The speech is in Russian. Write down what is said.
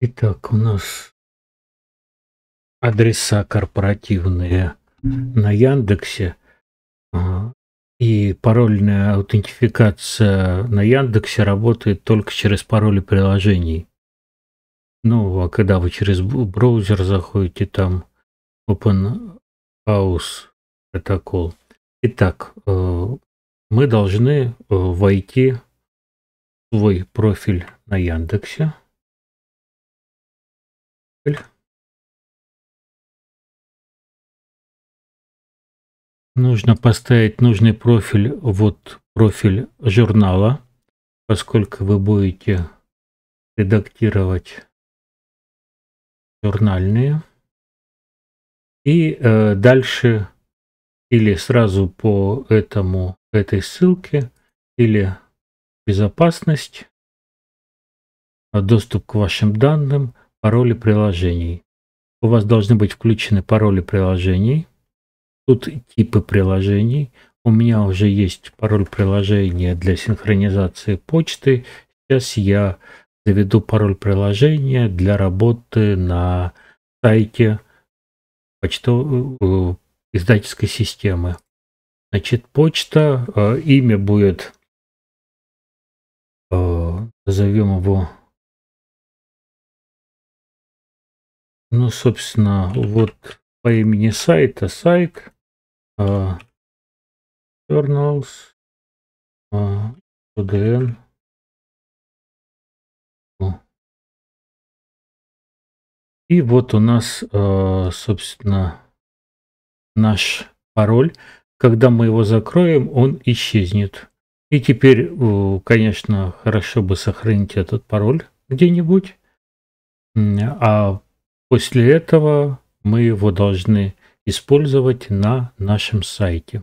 Итак, у нас адреса корпоративные на Яндексе а, и парольная аутентификация на Яндексе работает только через пароли приложений. Ну, а когда вы через браузер заходите, там Open House протокол. Итак, э, мы должны э, войти в свой профиль на Яндексе. Нужно поставить нужный профиль, вот профиль журнала, поскольку вы будете редактировать журнальные. И э, дальше или сразу по этому, этой ссылке, или безопасность, доступ к вашим данным – пароли приложений. У вас должны быть включены пароли приложений. Тут типы приложений. У меня уже есть пароль приложения для синхронизации почты. Сейчас я заведу пароль приложения для работы на сайте почтовой э, издательской системы. Значит, почта, э, имя будет, э, назовем его Ну, собственно, вот по имени сайта сайт uh, а, journals uh, а, И вот у нас, а, собственно, наш пароль. Когда мы его закроем, он исчезнет. И теперь, конечно, хорошо бы сохранить этот пароль где-нибудь. А После этого мы его должны использовать на нашем сайте.